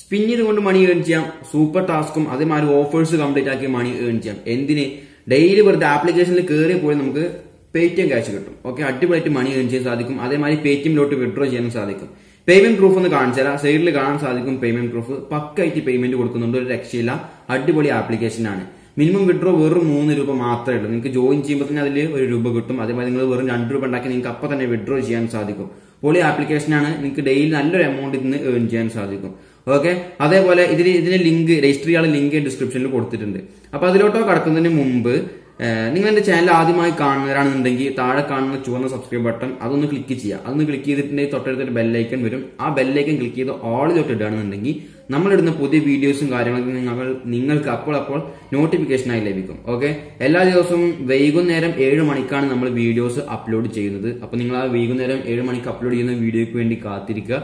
spin ചെയ്തുകൊണ്ട് മണി earn ചെയ്യാം super ടാസ്കും അതേമാതിരി ഓഫേഴ്സ് കംപ്ലീറ്റ് ആക്കി മണി ഏൺ ചെയ്യാം എന്തിന് ഡെയിലി വെറുതെ ആപ്ലിക്കേഷനിൽ കയറി പോയി നമുക്ക് പേടിഎം ക്യാഷ് കിട്ടും ഓക്കെ അടിപൊളിയായിട്ട് മണി ഏൺ ചെയ്യാൻ സാധിക്കും അതേമാതിരി പേടിഎമ്മിലോട്ട് വിഡ്രോ ചെയ്യാനും സാധിക്കും പേയ്മെന്റ് പ്രൂഫ് ഒന്ന് കാണിച്ചു തരാം സൈഡിൽ കാണാൻ സാധിക്കും പേയ്മെന്റ് പ്രൂഫ് പക്കായിട്ട് പേയ്മെന്റ് കൊടുക്കുന്നുണ്ട് ഒരു രക്ഷയില്ല അടിപൊളി ആപ്ലിക്കേഷനാണ് മിനിമം വിഡ്രോ വെറും മൂന്ന് രൂപ മാത്രമേ ഉള്ളൂ നിങ്ങൾക്ക് ജോയിൻ ചെയ്യുമ്പോൾ തന്നെ അതിൽ ഒരു രൂപ കിട്ടും അതേമാതിരി നിങ്ങൾ വെറും രണ്ട് രൂപ ഉണ്ടാക്കി നിങ്ങൾക്ക് അപ്പം തന്നെ വിഡ്രോ ചെയ്യാൻ സാധിക്കും പൊളി ആപ്ലിക്കേഷനാണ് നിങ്ങൾക്ക് ഡെയിലി നല്ലൊരു എമൗണ്ട് ഇന്ന് ഏൺ ചെയ്യാൻ സാധിക്കും ഓക്കെ അതേപോലെ ഇതിന് ഇതിന് ലിങ്ക് രജിസ്റ്റർ ചെയ്യാനുള്ള ലിങ്ക് ഡിസ്ക്രിപ്ഷനിൽ കൊടുത്തിട്ടുണ്ട് അപ്പൊ അതിലോട്ടോ കടക്കുന്നതിന് മുമ്പ് നിങ്ങൾ എന്റെ ചാനൽ ആദ്യമായി കാണുന്നവരാണെന്നുണ്ടെങ്കിൽ താഴെ കാണുന്ന ചുവന്ന സബ്സ്ക്രൈബ് ബട്ടൺ അതൊന്ന് ക്ലിക്ക് ചെയ്യാം അതൊന്ന് ക്ലിക്ക് ചെയ്തിട്ടുണ്ടെങ്കിൽ തൊട്ടടുത്തൊരു ബെല്ലൈക്കൺ വരും ആ ബെല്ലൈക്കൺ ക്ലിക്ക് ചെയ്ത് ഓളിലോട്ട് ഇടുകയാണെന്നുണ്ടെങ്കിൽ നമ്മളിടുന്ന പുതിയ വീഡിയോസും കാര്യങ്ങളൊക്കെ നിങ്ങൾ നിങ്ങൾക്ക് അപ്പോൾ അപ്പോൾ നോട്ടിഫിക്കേഷനായി ലഭിക്കും ഓക്കെ എല്ലാ ദിവസവും വൈകുന്നേരം ഏഴ് മണിക്കാണ് നമ്മൾ വീഡിയോസ് അപ്ലോഡ് ചെയ്യുന്നത് അപ്പോൾ നിങ്ങൾ ആ വൈകുന്നേരം ഏഴ് മണിക്ക് അപ്ലോഡ് ചെയ്യുന്ന വീഡിയോയ്ക്ക് വേണ്ടി കാത്തിരിക്കുക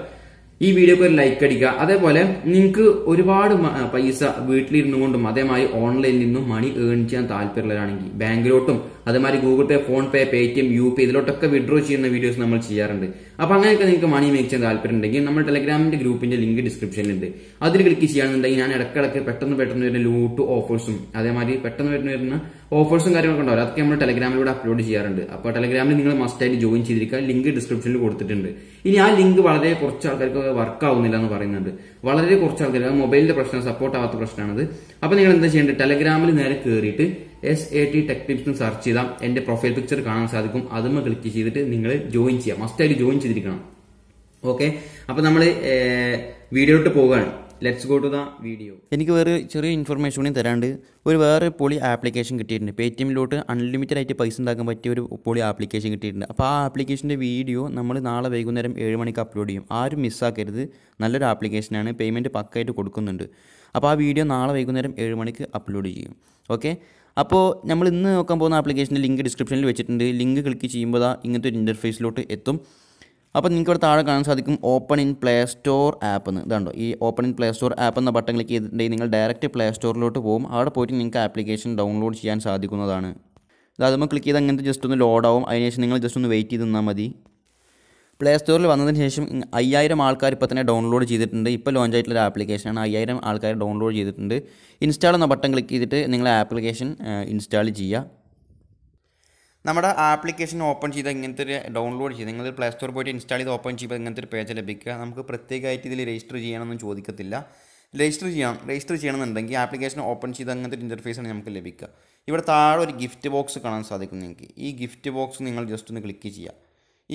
ഈ വീഡിയോക്ക് ഒരു ലൈക്ക് അടിക്കുക അതേപോലെ നിങ്ങൾക്ക് ഒരുപാട് പൈസ വീട്ടിലിരുന്നു കൊണ്ടും അതേമാതിരി ഓൺലൈനിൽ നിന്നും മണി ഏൺ ചെയ്യാൻ താല്പര്യമുള്ളവരാണെങ്കിൽ ബാങ്കിലോട്ടും അതേമാതിരി Google Pay PhonePe Paytm U P ഇതിലോട്ടൊക്കെ വിഡ്രോ ചെയ്യുന്ന വീഡിയോസ് നമ്മൾ ചെയ്യാറുണ്ട് അപ്പോൾ അങ്ങനെയൊക്കെ നിങ്ങൾക്ക് മണി മേക്ക് ചെയ്യാൻ താല്പര്യം ഉണ്ടെങ്കിൽ നമ്മൾ ടെലഗ്രാമിന്റെ ഗ്രൂപ്പിന്റെ ലിങ്ക് ഡിസ്ക്രിപ്ഷനിലുണ്ട് അതിൽ ക്ലിക്ക് ചെയ്യുകയാണെന്നുണ്ടെങ്കിൽ ഞാൻ ഇടക്കിടക്ക് പെട്ടെന്ന് പെട്ടെന്ന് വരുന്ന ലൂട്ട് ഓഫേഴ്സും അതേമാതിരി പെട്ടെന്ന് പെട്ടെന്ന് വരുന്ന ഓഫേഴ്സും കാര്യങ്ങളൊക്കെ ഉണ്ടാവും അതൊക്കെ നമ്മൾ ടെലഗ്രാമിലൂടെ അപ്ലോഡ് ചെയ്യാറുണ്ട് അപ്പോൾ ടെലഗ്രാമിൽ നിങ്ങൾ മസ്റ്റായിട്ട് ജോയിൻ ചെയ്തിരിക്കുക ലിങ്ക് ഡിസ്ക്രിപ്ഷനിൽ കൊടുത്തിട്ടുണ്ട് ഇനി ആ ലിങ്ക് വളരെ കുറച്ച് ആൾക്കാർക്ക് വർക്ക് ആവുന്നില്ല എന്ന് പറയുന്നുണ്ട് വളരെ കുറച്ച് ആൾക്കാർ മൊബൈലിന്റെ പ്രശ്നം സപ്പോർട്ട് ആവാത്ത പ്രശ്നമാണത് അപ്പോൾ നിങ്ങൾ എന്താ ചെയ്യേണ്ടത് ടെലഗ്രാമിൽ നേരെ കയറിയിട്ട് S A T tech tips search ചെയ്താൽ എൻ്റെ പ്രൊഫൈൽ പിക്ചർ കാണാൻ സാധിക്കും അതുമ്മ ക്ലിക്ക് ചെയ്തിട്ട് നിങ്ങൾ ജോയിൻ ചെയ്യാം മസ്റ്റായിട്ട് ജോയിൻ ചെയ്തിരിക്കണം ഓക്കെ അപ്പോൾ നമ്മൾ വീഡിയോട്ട് പോവുകയാണ് let's go to the video എനിക്ക് വേറെ ചെറിയ ഇൻഫർമേഷൻ കൂടി തരാണ്ട് ഒരു വേറെ പൊളി ആപ്ലിക്കേഷൻ കിട്ടിയിട്ടുണ്ട് പേ അൺലിമിറ്റഡ് ആയിട്ട് പൈസ ഉണ്ടാക്കാൻ പറ്റിയ ഒരു പൊളി ആപ്ലിക്കേഷൻ കിട്ടിയിട്ടുണ്ട് അപ്പോൾ ആ ആപ്ലിക്കേഷൻ്റെ വീഡിയോ നമ്മൾ നാളെ വൈകുന്നേരം ഏഴ് മണിക്ക് അപ്ലോഡ് ചെയ്യും ആരും മിസ്സാക്കരുത് നല്ലൊരു ആപ്ലിക്കേഷനാണ് പേയ്മെൻറ്റ് പക്കായിട്ട് കൊടുക്കുന്നുണ്ട് അപ്പോൾ ആ വീഡിയോ നാളെ വൈകുന്നേരം ഏഴ് മണിക്ക് അപ്ലോഡ് ചെയ്യും ഓക്കെ അപ്പോൾ നമ്മൾ ഇന്ന് നോക്കാൻ പോകുന്ന ആപ്ലിക്കേഷൻ്റെ ലിങ്ക് ഡിസ്ക്രിപ്ഷനിൽ വെച്ചിട്ടുണ്ട് ലിങ്ക് ക്ലിക്ക് ചെയ്യുമ്പോൾ ഇങ്ങനത്തെ ഒരു ഇൻ്റർഫേസിലോട്ട് എത്തും അപ്പോൾ നിങ്ങൾക്ക് ഇവിടെ താഴെ കാണാൻ സാധിക്കും open in Play Store app എന്ന് ഇതാണ്ടോ ഈ open in Play Store app എന്ന ബട്ടൺ ക്ലിക്ക് ചെയ്തിട്ടുണ്ടെങ്കിൽ നിങ്ങൾ ഡയറക്റ്റ് പ്ലേ സ്റ്റോറിലോട്ട് പോകും അവിടെ പോയിട്ട് നിങ്ങൾക്ക് ആപ്ലിക്കേഷൻ ഡൗൺലോഡ് ചെയ്യാൻ സാധിക്കുന്നതാണ് അതായത് നമ്മൾ ക്ലിക്ക് ചെയ്ത് അങ്ങനത്തെ ജസ്റ്റ് ഒന്ന് ലോഡ് ആവും അതിനുശേഷം നിങ്ങൾ ജസ്റ്റ് ഒന്ന് വെയിറ്റ് ചെയ്ത് നിന്നാൽ മതി പ്ലേ സ്റ്റോറിൽ വന്നതിന് ശേഷം അയ്യായിരം ആൾക്കാർ ഇപ്പോൾ തന്നെ ഡൗൺലോഡ് ചെയ്തിട്ടുണ്ട് ഇപ്പോൾ ലോഞ്ച് ആയിട്ടുള്ള ഒരു ആപ്ലിക്കേഷനാണ് അയ്യായിരം ആൾക്കാർ ഡൗൺലോഡ് ചെയ്തിട്ടുണ്ട് ഇൻസ്റ്റാൾ എന്ന ബട്ടൺ ക്ലിക്ക് ചെയ്തിട്ട് നിങ്ങൾ ആപ്ലിക്കേഷൻ ഇൻസ്റ്റാൾ ചെയ്യുക നമ്മുടെ ആപ്ലിക്കേഷൻ ഓപ്പൺ ചെയ്ത് ഇങ്ങനത്തെ ഒരു ഡൗൺലോഡ് ചെയ്ത് നിങ്ങൾ പ്ലേ സ്റ്റോർ പോയിട്ട് ഇൻസ്റ്റാൾ ചെയ്ത് ഓപ്പൺ ചെയ്യുമ്പോൾ ഇങ്ങനത്തെ ഒരു പേജ് ലഭിക്കുക നമുക്ക് പ്രത്യേകമായിട്ട് ഇതിൽ രജിസ്റ്റർ ചെയ്യണമെന്ന് ചോദിക്കത്തില്ല രജിസ്റ്റർ ചെയ്യണം രജിസ്റ്റർ ചെയ്യണമെന്നുണ്ടെങ്കിൽ ആപ്ലിക്കേഷൻ ഓപ്പൺ ചെയ്ത് അങ്ങനത്തെ ഒരു ഇൻ്റർഫേസാണ് നമുക്ക് ലഭിക്കുക ഇവിടെ താഴെ ഒരു ഗിഫ്റ്റ് ബോക്സ് കാണാൻ സാധിക്കും നിങ്ങൾക്ക് ഈ ഗിഫ്റ്റ് ബോക്സ് നിങ്ങൾ ജസ്റ്റ് ഒന്ന് ക്ലിക്ക് ചെയ്യുക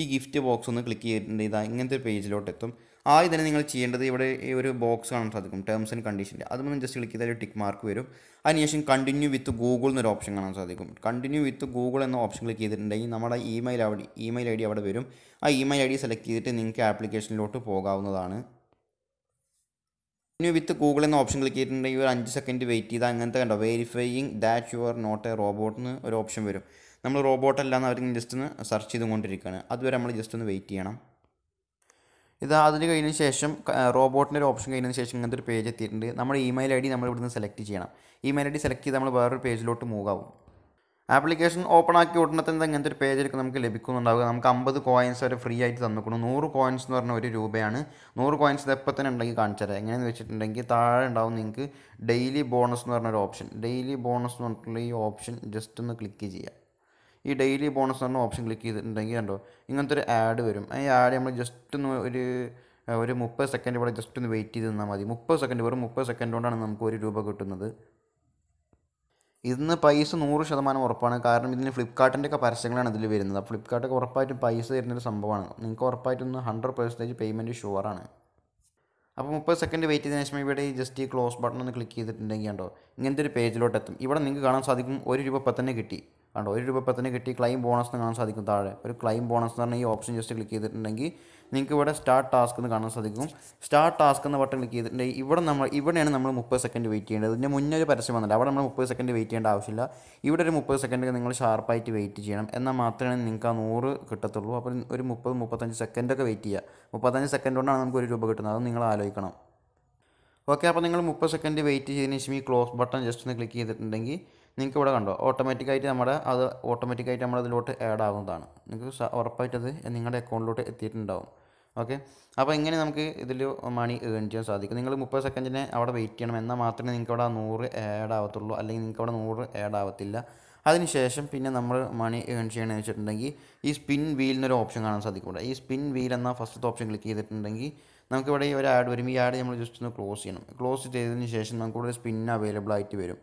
ഈ ഗിഫ്റ്റ് ബോക്സ് ഒന്ന് ക്ലിക്ക് ചെയ്തിട്ടുണ്ട് ഇതാ ഇങ്ങനത്തെ ഒരു പേജിലോട്ട് എത്തും ആദ്യം തന്നെ നിങ്ങൾ ചെയ്യേണ്ടത് ഇവിടെ ഈ ഒരു ബോക്സ് കാണാൻ സാധിക്കും ടേംസ് ആൻഡ് കണ്ടീഷൻ്റെ അതൊന്ന് ജസ്റ്റ് ക്ലിക്ക് ചെയ്താൽ ഒരു ടിക്ക് മാർക്ക് വരും അതിനുശേഷം കണ്ടിന്യൂ വിത്ത് ഗൂഗിൾ എന്നൊരു ഓപ്ഷൻ കാണാൻ സാധിക്കും കണ്ടിന്യൂ വിത്ത് ഗൂഗിൾ എന്ന ഓപ്ഷൻ ക്ലിക്ക് ചെയ്തിട്ടുണ്ടെങ്കിൽ നമ്മുടെ ഇമെയിൽ അവിടെ ഇമെയിൽ ഐ ഡി അവിടെ വരും ആ ഇമെയിൽ ഐ ഡി സെലക്ട് ചെയ്തിട്ട് നിങ്ങൾക്ക് ആപ്ലിക്കേഷനിലോട്ട് പോകാവുന്നതാണ് കണ്ടിന്യൂ വിത്ത് ഗൂഗിൾ എന്ന ഓപ്ഷൻ ക്ലിക്ക് ചെയ്തിട്ടുണ്ടെങ്കിൽ ഒരു അഞ്ച് സെക്കൻഡ് വെയിറ്റ് ചെയ്താൽ അങ്ങനത്തെ കണ്ടോ verifying that you are not a robot എന്ന് ഒരു ഓപ്ഷൻ വരും നമ്മൾ റോബോട്ടല്ല അവർ ജസ്റ്റ് ഒന്ന് സെർച്ച് ചെയ്തുകൊണ്ടിരിക്കുകയാണ് അതുവരെ നമ്മൾ ജസ്റ്റ് ഒന്ന് വെയിറ്റ് ചെയ്യണം ഇത് അതിന് കഴിഞ്ഞതിന് ശേഷം റോബോട്ടിൻ്റെ ഒരു ഓപ്ഷൻ കഴിഞ്ഞതിന് ശേഷം ഇങ്ങനത്തെ ഒരു പേജ് എത്തിയിട്ടുണ്ട് നമ്മുടെ ഇമെയിൽ ഐ ഡി നമ്മൾ ഇവിടുന്ന് സെലക്ട് ചെയ്യണം ഇമെയിൽ ഐ ഡി സെലക്ട് ചെയ്ത് നമ്മൾ വേറൊരു പേജിലോട്ട് മൂവ് ആവും ആപ്ലിക്കേഷൻ ഓപ്പൺ ആക്കി ഉടനെ തന്നെ ഇങ്ങനത്തെ ഒരു പേജിലേക്ക് നമുക്ക് ലഭിക്കുന്നുണ്ടാവുക നമുക്ക് അമ്പത് കോയിൻസ് വരെ ഫ്രീ ആയിട്ട് തന്നിക്കണം നൂറ് കോയിൻസ് എന്ന് പറഞ്ഞ ഒരു രൂപയാണ് നൂറ് കോയിൻസ് എപ്പോൾ തന്നെ ഉണ്ടെങ്കിൽ കാണിച്ചു തരാം എങ്ങനെയെന്ന് വെച്ചിട്ടുണ്ടെങ്കിൽ താഴെ ഉണ്ടാവും നിങ്ങൾക്ക് ഡെയിലി ബോണസ് എന്ന് പറഞ്ഞൊരു ഓപ്ഷൻ ഡെയിലി ബോണസ് എന്ന് പറഞ്ഞിട്ടുള്ള ഈ ഓപ്ഷൻ ജസ്റ്റ് ഒന്ന് ക്ലിക്ക് ചെയ്യാം ഈ ഡെയിലി ബോണസ് എന്ന ഓപ്ഷൻ ക്ലിക്ക് ചെയ്തിട്ടുണ്ടെങ്കിൽ കണ്ടോ ഇങ്ങനത്തെ ഒരു ആഡ് വരും ഈ ആഡ് നമ്മൾ ജസ്റ്റ് ഒന്ന് ഒരു ഒരു മുപ്പത് സെക്കൻഡ് ഇവിടെ ജസ്റ്റ് ഒന്ന് വെയിറ്റ് ചെയ്ത് നിന്നാൽ മതി മുപ്പത് സെക്കൻഡ് വെറും മുപ്പത് സെക്കൻഡ് കൊണ്ടാണ് നമുക്ക് ഒരു രൂപ കിട്ടുന്നത് ഇന്ന് പൈസ നൂറ് ശതമാനം ഉറപ്പാണ് കാരണം ഇതിന് ഫ്ലിപ്കാർട്ടിൻ്റെ ഒക്കെ പരസ്യങ്ങളാണ് ഇതിൽ വരുന്നത് ഫ്ലിപ്കാർട്ടൊക്കെ ഉറപ്പായിട്ടും പൈസ തരുന്നൊരു സംഭവമാണ് നിങ്ങൾക്ക് ഉറപ്പായിട്ടൊന്ന് ഹൺഡ്രഡ് പെർസെൻറ്റേജ് പേയ്മെൻറ്റ് ഷുവറാണ് അപ്പോൾ മുപ്പത് സെക്കൻഡ് വെയിറ്റ് ചെയ്തതിന് ശേഷം ഇവിടെ ഈ ജസ്റ്റ് ഈ ക്ലോസ് ബട്ടൺ ഒന്ന് ക്ലിക്ക് ചെയ്തിട്ടുണ്ടെങ്കിൽ ഉണ്ടോ ഇങ്ങനത്തെ ഒരു പേജിലോട്ട് എത്തും ഇവിടെ നിങ്ങൾക്ക് കാണാൻ സാധിക്കും ഒരു രൂപ ഇപ്പം തന്നെ കിട്ടി കണ്ടോ ഒരു രൂപ പത്തിന് കിട്ടി ക്ലൈം ബോണസ് എന്ന് കാണാൻ സാധിക്കും താഴെ ഒരു ക്ലൈം ബോണസ് എന്ന് പറഞ്ഞാൽ ഈ ഓപ്ഷൻ ജസ്റ്റ് ക്ലിക്ക് ചെയ്തിട്ടുണ്ടെങ്കിൽ നിങ്ങൾക്ക് ഇവിടെ സ്റ്റാർട്ട് ടാസ്ക് എന്ന് കാണാൻ സാധിക്കും സ്റ്റാർട്ട് ടാസ്ക് എന്ന ബട്ടൺ ക്ലിക്ക് ചെയ്തിട്ടുണ്ടെങ്കിൽ ഇവിടെ നമ്മൾ ഇവിടെയാണ് നമ്മൾ മുപ്പത് സെക്കൻഡ് വെയിറ്റ് ചെയ്യേണ്ടത് ഇതിൻ്റെ മുന്നേ ഒരു പരസ്യം വന്നില്ല അവിടെ നമ്മൾ മുപ്പത് സെക്കൻഡ് വെയിറ്റ് ചെയ്യേണ്ട ആവശ്യമില്ല ഇവിടെ ഒരു മുപ്പത് സെക്കൻഡ് നിങ്ങൾ ഷാർപ്പായിട്ട് വെയിറ്റ് ചെയ്യണം എന്നാൽ മാത്രമേ നിങ്ങൾക്ക് ആ നൂറ് കിട്ടത്തുള്ളൂ അപ്പോൾ ഒരു മുപ്പത് മുപ്പത്തഞ്ച് സെക്കൻഡൊക്കെ വെയിറ്റ് ചെയ്യുക മുപ്പത്തഞ്ച് സെക്കൻഡ് കൊണ്ടാണ് നമുക്ക് ഒരു രൂപ കിട്ടുന്നത് അത് നിങ്ങൾ ആലോചിക്കണം ഓക്കെ അപ്പോൾ നിങ്ങൾ മുപ്പത് സെക്കൻഡ് വെയിറ്റ് ചെയ്തതിന് ശേഷം ഈ ക്ലോസ് ബട്ടൺ ജസ്റ്റ് ഒന്ന് ക്ലിക്ക് ചെയ്തിട്ടുണ്ടെങ്കിൽ നിങ്ങൾക്ക് ഇവിടെ കണ്ടോ ഓട്ടോമാറ്റിക്കായിട്ട് നമ്മുടെ അത് ഓട്ടോമാറ്റിക്കായിട്ട് നമ്മൾ അതിലോട്ട് ആഡ് ആവുന്നതാണ് നിങ്ങൾക്ക് ഉറപ്പായിട്ടത് നിങ്ങളുടെ അക്കൗണ്ടിലോട്ട് എത്തിയിട്ടുണ്ടാവും ഓക്കെ അപ്പോൾ ഇങ്ങനെ നമുക്ക് ഇതിൽ മണി ഏൺ ചെയ്യാൻ സാധിക്കും നിങ്ങൾ മുപ്പത് സെക്കൻഡിനെ അവിടെ വെയിറ്റ് ചെയ്യണം എന്നാൽ മാത്രമേ നിങ്ങൾക്ക് അവിടെ നൂറ് ആഡ് ആവത്തുള്ളൂ അല്ലെങ്കിൽ നിങ്ങൾക്ക് അവിടെ നൂറ് ആഡ് ആവത്തില്ല അതിനുശേഷം പിന്നെ നമ്മൾ മണി ഏൺ ചെയ്യണമെന്ന് വെച്ചിട്ടുണ്ടെങ്കിൽ ഈ സ്പിൻ വീൽ എന്നൊരു ഓപ്ഷൻ കാണാൻ സാധിക്കും ഈ സ്പിൻ വീൽ എന്ന ഫസ്റ്റത്തെ ഓപ്ഷൻ ക്ലിക്ക് ചെയ്തിട്ടുണ്ടെങ്കിൽ നമുക്കിവിടെ ഒരു ആഡ് വരും ഈ ആഡ് നമ്മൾ ജസ്റ്റ് ഒന്ന് ക്ലോസ് ചെയ്യണം ക്ലോസ് ചെയ്തതിന് ശേഷം നമുക്കിവിടെ സ്പിൻ അവൈലബിൾ ആയിട്ട് വരും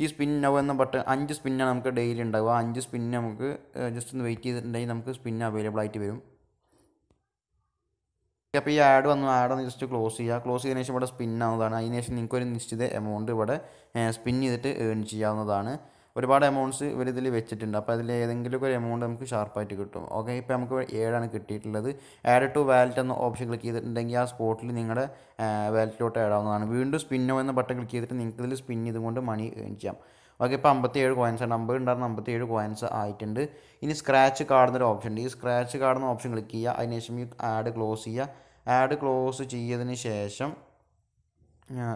ഈ സ്പിൻ നൗ എന്ന ബട്ടൺ അഞ്ച് സ്പിന്നാണ് നമുക്ക് ഡെയിലി ഉണ്ടാവുക ആ അഞ്ച് സ്പിൻ നമുക്ക് ജസ്റ്റ് ഒന്ന് വെയിറ്റ് ചെയ്തിട്ടുണ്ടെങ്കിൽ നമുക്ക് സ്പിൻ അവൈലബിൾ ആയിട്ട് വരും അപ്പോൾ ഈ ആഡ് വന്നു ആഡ് ഒന്ന് ജസ്റ്റ് ക്ലോസ് ചെയ്യുക ക്ലോസ് ചെയ്തതിന് ശേഷം ഇവിടെ സ്പിൻ ആവുന്നതാണ് അതിന് നിങ്ങൾക്ക് ഒരു നിശ്ചിത എമൗണ്ട് ഇവിടെ സ്പിൻ ചെയ്തിട്ട് ഏൺ ചെയ്യാവുന്നതാണ് ഒരുപാട് എമൗണ്ട്സ് ഇവർ ഇതിൽ വെച്ചിട്ടുണ്ട് അപ്പോൾ അതിൽ ഏതെങ്കിലുമൊക്കെ ഒരു എമൗണ്ട് നമുക്ക് ഷാർപ്പായിട്ട് കിട്ടും ഓക്കെ ഇപ്പോൾ നമുക്ക് ഏഴാണ് കിട്ടിയിട്ടുള്ളത് ആഡ് ടു വാലറ്റ് എന്ന ഓപ്ഷൻ ക്ലിക്ക് ചെയ്തിട്ടുണ്ടെങ്കിൽ ആ സ്പോട്ടിൽ നിങ്ങളുടെ വാലറ്റിലോട്ട് ആഡ് ആവുന്നതാണ് വീണ്ടും സ്പിന്നോ എന്ന ബട്ടൺ ക്ലിക്ക് ചെയ്തിട്ട് നിങ്ങൾക്ക് ഇതിൽ സ്പിൻ ചെയ്തുകൊണ്ട് മണി ഏൺ ചെയ്യാം ഓക്കെ ഇപ്പോൾ അമ്പത്തിയേഴ് കോയിൻസ് ആണ് അമ്പത് ഉണ്ടായിരുന്ന അമ്പത്തിയേഴ് കോയിൻസ് ആയിട്ടുണ്ട് ഇനി സ്ക്രാച്ച് കാർഡെന്നൊരു ഓപ്ഷൻ ഉണ്ട് ഈ സ്ക്രാച്ച് എന്ന ഓപ്ഷൻ ക്ലിക്ക് ചെയ്യുക അതിനുശേഷം ഈ ആഡ് ക്ലോസ് ചെയ്യുക ആഡ് ക്ലോസ് ചെയ്തതിന് ശേഷം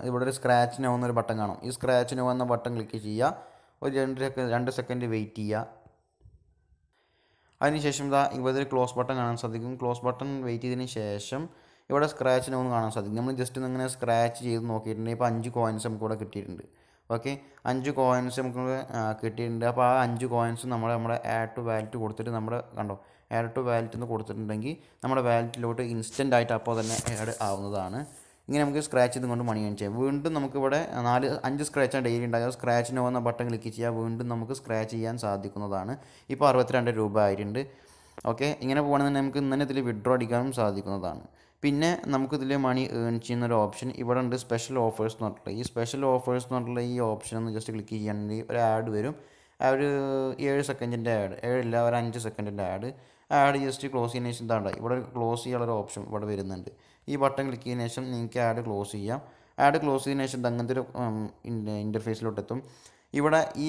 ഇവിടെ ഒരു സ്ക്രാച്ച് നോ എന്നൊരു ബട്ടൺ കാണും ഈ സ്ക്രാച്ച് നോ എന്ന ബട്ടൺ ക്ലിക്ക് ചെയ്യുക ഒരു രണ്ട് സെക്കൻഡ് രണ്ട് സെക്കൻഡ് വെയിറ്റ് ചെയ്യുക അതിനുശേഷം ഇതാ ഇവിടെ ഒരു ക്ലോസ് ബട്ടൺ കാണാൻ സാധിക്കും ക്ലോസ് ബട്ടൺ വെയിറ്റ് ചെയ്തതിന് ശേഷം ഇവിടെ സ്ക്രാച്ച് നമുക്ക് കാണാൻ സാധിക്കും നമ്മൾ ജസ്റ്റ് ഒന്ന് ഇങ്ങനെ സ്ക്രാച്ച് ചെയ്ത് നോക്കിയിട്ടുണ്ടെങ്കിൽ ഇപ്പോൾ അഞ്ച് കോയിൻസ് നമുക്ക് ഇവിടെ കിട്ടിയിട്ടുണ്ട് ഓക്കെ അഞ്ച് കോയിൻസ് നമുക്ക് കിട്ടിയിട്ടുണ്ട് അപ്പോൾ ആ അഞ്ച് കോയിൻസ് നമ്മൾ നമ്മുടെ ആഡ് ടു വാലറ്റ് കൊടുത്തിട്ട് നമ്മുടെ കണ്ടോ ആഡ് ടു വാലറ്റ് എന്ന് കൊടുത്തിട്ടുണ്ടെങ്കിൽ നമ്മുടെ വാലറ്റിലോട്ട് ഇൻസ്റ്റൻ്റ് ആയിട്ട് അപ്പോൾ തന്നെ ആഡ് ആവുന്നതാണ് ഇങ്ങനെ നമുക്ക് സ്ക്രാച്ച് ഇതും കൊണ്ട് മണി ഏൺ ചെയ്യാം വീണ്ടും നമുക്കിവിടെ നാല് അഞ്ച് സ്ക്രാച്ചാണ് ഡെയിലി ഉണ്ടാകുക സ്ക്രാച്ചിന് പോകുന്ന ബട്ടൺ ക്ലിക്ക് ചെയ്യുക വീണ്ടും നമുക്ക് സ്ക്രാച്ച് ചെയ്യാൻ സാധിക്കുന്നതാണ് ഇപ്പോൾ അറുപത്തിരണ്ട് രൂപ ആയിട്ടുണ്ട് ഓക്കെ ഇങ്ങനെ തന്നെ നമുക്ക് ഇന്നലെ ഇതിൽ വിഡ്രോ അടിക്കാനും സാധിക്കുന്നതാണ് പിന്നെ നമുക്കിതിൽ മണി ഏൺ ചെയ്യുന്ന ഒരു ഓപ്ഷൻ ഇവിടെ ഉണ്ട് സ്പെഷ്യൽ ഓഫേഴ്സ് എന്ന് പറഞ്ഞിട്ടുള്ള ഈ സ്പെഷ്യൽ ഓഫേഴ്സ് എന്ന് പറഞ്ഞിട്ടുള്ള ഈ ഓപ്ഷൻ ഒന്ന് ജസ്റ്റ് ക്ലിക്ക് ചെയ്യണമെങ്കിൽ ഒരു ആഡ് വരും ആ ഒരു ഏഴ് സെക്കൻഡിൻ്റെ ആഡ് ഏഴില്ല ഒരു അഞ്ച് സെക്കൻഡിൻ്റെ ആഡ് ആഡ് ജസ്റ്റ് ക്ലോസ് ചെയ്യുന്ന ശേഷം ഇതാണ്ട ഇവിടെ ക്ലോസ് ചെയ്യാനുള്ള ഓപ്ഷൻ ഇവിടെ വരുന്നുണ്ട് ഈ ബട്ടൺ ക്ലിക്ക് ചെയ്യുന്ന ശേഷം നിങ്ങൾക്ക് ആഡ് ക്ലോസ് ചെയ്യാം ആഡ് ക്ലോസ് ചെയ്യുന്ന ശേഷം അങ്ങനത്തെ ഒരു ഇൻ്റർഫേസിലോട്ട് എത്തും ഇവിടെ ഈ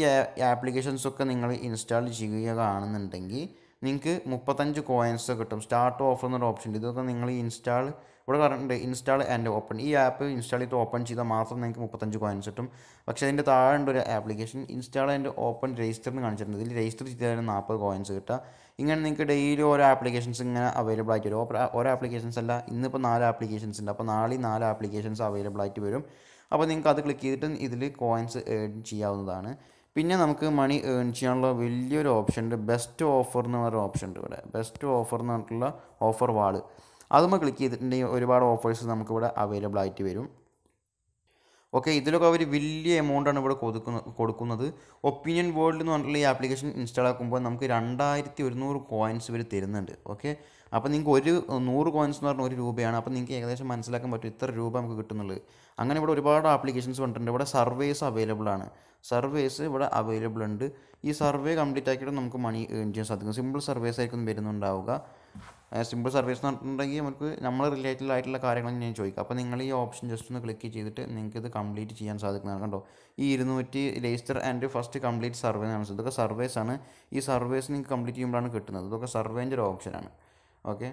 ആപ്ലിക്കേഷൻസൊക്കെ നിങ്ങൾ ഇൻസ്റ്റാൾ ചെയ്യുകയാണെന്നുണ്ടെങ്കിൽ നിങ്ങൾക്ക് മുപ്പത്തഞ്ച് കോയിൻസ് കിട്ടും സ്റ്റാർട്ട് ഓഫർ എന്നൊരു ഓപ്ഷൻ ഉണ്ട് ഇതൊക്കെ നിങ്ങൾ ഇൻസ്റ്റാൾ ഇവിടെ പറഞ്ഞിട്ടുണ്ട് ഇൻസ്റ്റാൾ ആൻഡ് ഓപ്പൺ ഈ ആപ്പ് ഇൻസ്റ്റാൾ ചെയ്ത് ഓപ്പൺ ചെയ്താൽ മാത്രം നിങ്ങൾക്ക് മുപ്പത്തഞ്ച് കോയിൻസ് കിട്ടും പക്ഷേ അതിൻ്റെ താഴെ ഒരു application install and open register എന്ന് കാണിച്ചിട്ടുണ്ട് ഇതിൽ രജിസ്റ്റർ ചെയ്താൽ നാൽപ്പത് കോയിൻസ് കിട്ടുക ഇങ്ങനെ നിങ്ങൾക്ക് ഡെയിലി ഓരോ ആപ്ലിക്കേഷൻസ് ഇങ്ങനെ അവൈലബിൾ ആയിട്ട് വരും ഓരോ ആപ്ലിക്കേഷൻസ് അല്ല ഇന്നിപ്പോൾ നാല് ആപ്ലിക്കേഷൻസ് ഉണ്ട് അപ്പോൾ നാളെ നാല് ആപ്ലിക്കേഷൻസ് അവൈലബിൾ ആയിട്ട് വരും അപ്പോൾ നിങ്ങൾക്ക് അത് ക്ലിക്ക് ചെയ്തിട്ട് ഇതിൽ കോയിൻസ് ഏൺ ചെയ്യാവുന്നതാണ് പിന്നെ നമുക്ക് മണി ഏൺ ചെയ്യാനുള്ള വലിയൊരു ഓപ്ഷൻ ഉണ്ട് ബെസ്റ്റ് ഓഫർ എന്ന് പറയുന്ന ഓപ്ഷൻ ഉണ്ട് ഇവിടെ ബെസ്റ്റ് ഓഫർ എന്ന് പറഞ്ഞിട്ടുള്ള ഓഫർ വാള് നമ്മൾ ക്ലിക്ക് ചെയ്തിട്ടുണ്ടെങ്കിൽ ഒരുപാട് ഓഫേഴ്സ് നമുക്കിവിടെ അവൈലബിൾ ആയിട്ട് വരും ഓക്കെ ഇതിലൊക്കെ അവർ വലിയ എമൗണ്ടാണ് ഇവിടെ കൊടുക്കുന്ന കൊടുക്കുന്നത് ഒപ്പീനിയൻ വേൾഡ് എന്ന് പറഞ്ഞിട്ടുള്ള ഈ ആപ്ലിക്കേഷൻ ഇൻസ്റ്റാൾ ആക്കുമ്പോൾ നമുക്ക് രണ്ടായിരത്തി ഒരുന്നൂറ് കോയിൻസ് ഇവർ തരുന്നുണ്ട് ഓക്കെ അപ്പോൾ നിങ്ങൾക്ക് ഒരു നൂറ് കോയിൻസ് എന്ന് പറഞ്ഞാൽ ഒരു രൂപയാണ് അപ്പോൾ നിങ്ങൾക്ക് ഏകദേശം മനസ്സിലാക്കാൻ പറ്റും ഇത്ര രൂപ നമുക്ക് കിട്ടുന്നുള്ളത് അങ്ങനെ ഇവിടെ ഒരുപാട് ആപ്ലിക്കേഷൻസ് പറഞ്ഞിട്ടുണ്ട് ഇവിടെ സർവേസ് അവൈലബിൾ ആണ് സർവേസ് ഇവിടെ അവൈലബിൾ ഉണ്ട് ഈ സർവേ കംപ്ലീറ്റ് ആക്കിയിട്ട് നമുക്ക് മണി ഏൺ ചെയ്യാൻ സാധിക്കും സിമ്പിൾ സർവേസ് ആയിരിക്കും വരുന്നുണ്ടാവുക സിമ്പിൾ സർവീസ് എന്ന് പറഞ്ഞിട്ടുണ്ടെങ്കിൽ നമുക്ക് നമ്മൾ റിലേറ്റഡ് ആയിട്ടുള്ള കാര്യങ്ങൾ ഞാൻ ചോദിക്കാം അപ്പോൾ നിങ്ങൾ ഈ ഓപ്ഷൻ ജസ്റ്റ് ഒന്ന് ക്ലിക്ക് ചെയ്തിട്ട് നിങ്ങൾക്ക് ഇത് കംപ്ലീറ്റ് ചെയ്യാൻ സാധിക്കുന്നതാണ് കണ്ടോ ഈ ഇരുന്നൂറ്റി register and first complete survey എന്നാണ് ഇതൊക്കെ സർവേസ് ആണ് ഈ സർവേസ് നിങ്ങൾക്ക് കംപ്ലീറ്റ് ചെയ്യുമ്പോഴാണ് കിട്ടുന്നത് ഇതൊക്കെ സർവേൻ്റെ ഒരു ഓപ്ഷനാണ് ഓക്കെ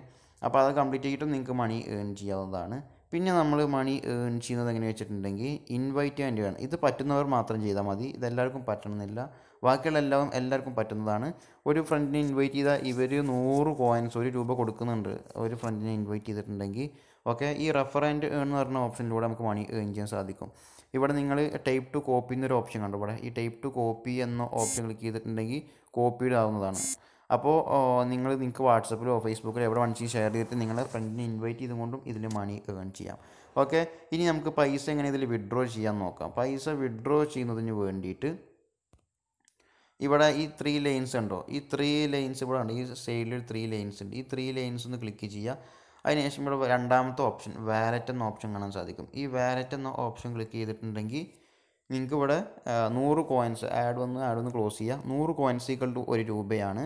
അപ്പോൾ അത് കംപ്ലീറ്റ് ചെയ്തിട്ട് നിങ്ങൾക്ക് മണി ഏൺ ചെയ്യാവുന്നതാണ് പിന്നെ നമ്മൾ മണി ഏൺ ചെയ്യുന്നത് എങ്ങനെ വെച്ചിട്ടുണ്ടെങ്കിൽ ഇൻവൈറ്റ് ആൻഡ് വേണം ഇത് പറ്റുന്നവർ മാത്രം ചെയ്താൽ മതി ഇതെല്ലാവർക്കും പറ്റണമെന്നില്ല ബാക്കിയുള്ളെല്ലാം എല്ലാവർക്കും പറ്റുന്നതാണ് ഒരു ഫ്രണ്ടിനെ ഇൻവൈറ്റ് ചെയ്താൽ ഇവർ നൂറ് കോയിൻസ് ഒരു രൂപ കൊടുക്കുന്നുണ്ട് ഒരു ഫ്രണ്ടിനെ ഇൻവൈറ്റ് ചെയ്തിട്ടുണ്ടെങ്കിൽ ഓക്കെ ഈ റെഫർ ആൻഡ് ഏൺ എന്ന് പറഞ്ഞ ഓപ്ഷനിലൂടെ നമുക്ക് മണി ഏൺ ചെയ്യാൻ സാധിക്കും ഇവിടെ നിങ്ങൾ ടൈപ്പ് ടു കോപ്പി എന്നൊരു ഓപ്ഷൻ കണ്ടു ഇവിടെ ഈ ടൈപ്പ് ടു കോപ്പി എന്ന ഓപ്ഷൻ ക്ലിക്ക് ചെയ്തിട്ടുണ്ടെങ്കിൽ കോപ്പിയുടെ ആവുന്നതാണ് അപ്പോൾ നിങ്ങൾ നിങ്ങൾക്ക് വാട്സപ്പിലോ ഫേസ്ബുക്കിലോ എവിടെ വേണമെങ്കിൽ ഷെയർ ചെയ്തിട്ട് നിങ്ങളെ ഫ്രണ്ടിനെ ഇൻവൈറ്റ് ചെയ്തുകൊണ്ടും ഇതിൽ മണി ഏൺ ചെയ്യാം ഓക്കെ ഇനി നമുക്ക് പൈസ എങ്ങനെ ഇതിൽ വിഡ്രോ ചെയ്യാൻ നോക്കാം പൈസ വിഡ്രോ ചെയ്യുന്നതിന് വേണ്ടിയിട്ട് ഇവിടെ ഈ ത്രീ ലൈൻസ് ഉണ്ടോ ഈ ത്രീ ലൈൻസ് ഇവിടെ ഉണ്ട് ഈ സൈഡിൽ ത്രീ ലൈൻസ് ഉണ്ട് ഈ ത്രീ ലൈൻസ് ഒന്ന് ക്ലിക്ക് ചെയ്യുക അതിനുശേഷം ഇവിടെ രണ്ടാമത്തെ ഓപ്ഷൻ വാലറ്റ് എന്ന ഓപ്ഷൻ കാണാൻ സാധിക്കും ഈ വാലറ്റ് എന്ന ഓപ്ഷൻ ക്ലിക്ക് ചെയ്തിട്ടുണ്ടെങ്കിൽ നിങ്ങൾക്ക് ഇവിടെ നൂറ് കോയിൻസ് ആഡ് വന്ന് ആഡ് വന്ന് ക്ലോസ് ചെയ്യുക നൂറ് കോയിൻസ് ഈക്വൽ ടു ഒരു രൂപയാണ്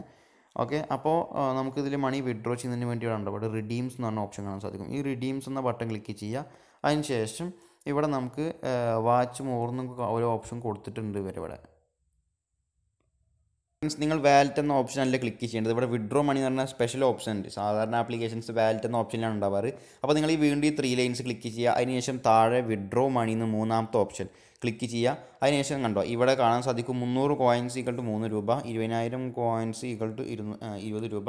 ഓക്കെ അപ്പോൾ നമുക്കിതിൽ മണി വിഡ്രോ ചെയ്യുന്നതിന് വേണ്ടി ഉണ്ടോ ഇവിടെ റിഡീംസ് എന്ന് പറഞ്ഞ ഓപ്ഷൻ കാണാൻ സാധിക്കും ഈ റിഡീംസ് എന്ന ബട്ടൺ ക്ലിക്ക് ചെയ്യുക ശേഷം ഇവിടെ നമുക്ക് വാച്ച് മോർ എന്നൊക്കെ ഒരു ഓപ്ഷൻ കൊടുത്തിട്ടുണ്ട് ഇവരിവിടെ മീൻസ് നിങ്ങൾ വാലറ്റ് എന്ന അല്ലെങ്കിൽ ക്ലിക്ക് ചെയ്യേണ്ടത് ഇവിടെ വിഡ്രോ മണി എന്ന് പറഞ്ഞാൽ സ്പെഷ്യൽ ഓപ്ഷൻ ഉണ്ട് സാധാരണ ആപ്ലിക്കേഷൻസ് വാലറ്റ് എന്ന ഓപ്ഷനിലാണ് ഉണ്ടാവാറ് അപ്പോൾ നിങ്ങൾ ഈ വീണ്ടും ഈ ത്രീ ലൈൻസ് ക്ലിക്ക് ചെയ്യുക അതിനുശേഷം താഴെ വിഡ്രോ മണി എന്ന് മൂന്നാമത്തെ ഓപ്ഷൻ ക്ലിക്ക് ചെയ്യുക അതിനുശേഷം കണ്ടോ ഇവിടെ കാണാൻ സാധിക്കും മുന്നൂറ് കോയിൻസ് ഈക്വൾ ടു മൂന്ന് രൂപ ഇരുപതിനായിരം കോയിൻസ് ഈക്വൾ ടു ഇരുന്നൂ ഇരുപത് രൂപ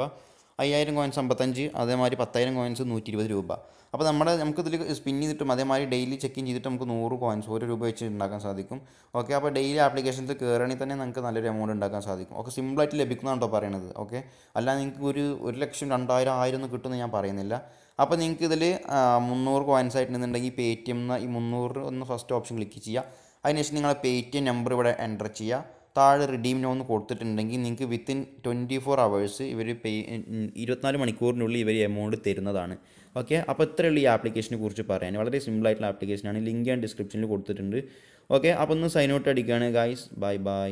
അയ്യായിരം കോയിൻസ് അമ്പത്തഞ്ച് അതേമാതിരി പത്തായിരം കോയിൻസ് നൂറ്റി ഇരുപത് രൂപ അപ്പോൾ നമ്മുടെ നമുക്കിതിൽ സ്പിൻ ചെയ്തിട്ടും അതേമാതിരി ഡെയിലി ചെക്ക് ഇൻ ചെയ്തിട്ട് നമുക്ക് നൂറ് കോയിൻസ് ഒരു രൂപ വെച്ച് ഉണ്ടാക്കാൻ സാധിക്കും ഓക്കെ അപ്പോൾ ഡെയിലി ആപ്ലിക്കേഷനിൽ കയറണമെങ്കിൽ തന്നെ നമുക്ക് നല്ലൊരു എമൗണ്ട് ഉണ്ടാക്കാൻ സാധിക്കും ഓക്കെ സിമ്പിളായിട്ട് ലഭിക്കുന്നതാണോ കേട്ടോ പറയണത് ഓക്കെ അല്ലാതെ നിങ്ങൾക്ക് ഒരു ഒരു ലക്ഷം രണ്ടായിരം ആയിരം ഒന്നും കിട്ടുമെന്ന് ഞാൻ പറയുന്നില്ല അപ്പോൾ നിങ്ങൾക്ക് ഇതിൽ മുന്നൂറ് കോയിൻസ് ആയിട്ടുണ്ടെന്നുണ്ടെങ്കിൽ പേ ടി എം എന്ന ഈ മുന്നൂറ് ഒന്ന് ഫസ്റ്റ് ഓപ്ഷൻ ക്ലിക്ക് ചെയ്യുക അതിനുശേഷം നിങ്ങളെ പേ ടി എം നമ്പർ ഇവിടെ എൻ്റർ ചെയ്യുക താഴെ റിഡീം ലോൺ കൊടുത്തിട്ടുണ്ടെങ്കിൽ നിങ്ങൾക്ക് വിത്തിൻ ട്വൻറ്റി ഫോർ അവേഴ്സ് ഇവർ പേ ഇരുപത്തിനാല് മണിക്കൂറിനുള്ളിൽ ഇവർ എമൗണ്ട് തരുന്നതാണ് ഓക്കെ അപ്പോൾ ഇത്രയുള്ള ഈ ആപ്ലിക്കേഷനെ കുറിച്ച് പറയാൻ വളരെ സിമ്പിളായിട്ടുള്ള ആപ്ലിക്കേഷനാണ് ലിങ്ക് ഞാൻ ഡിസ്ക്രിപ്ഷനിൽ കൊടുത്തിട്ടുണ്ട് ഓക്കെ അപ്പോൾ ഒന്ന് സൈൻ ഔട്ട് അടിക്കുകയാണ് ഗായ്സ് ബൈ ബൈ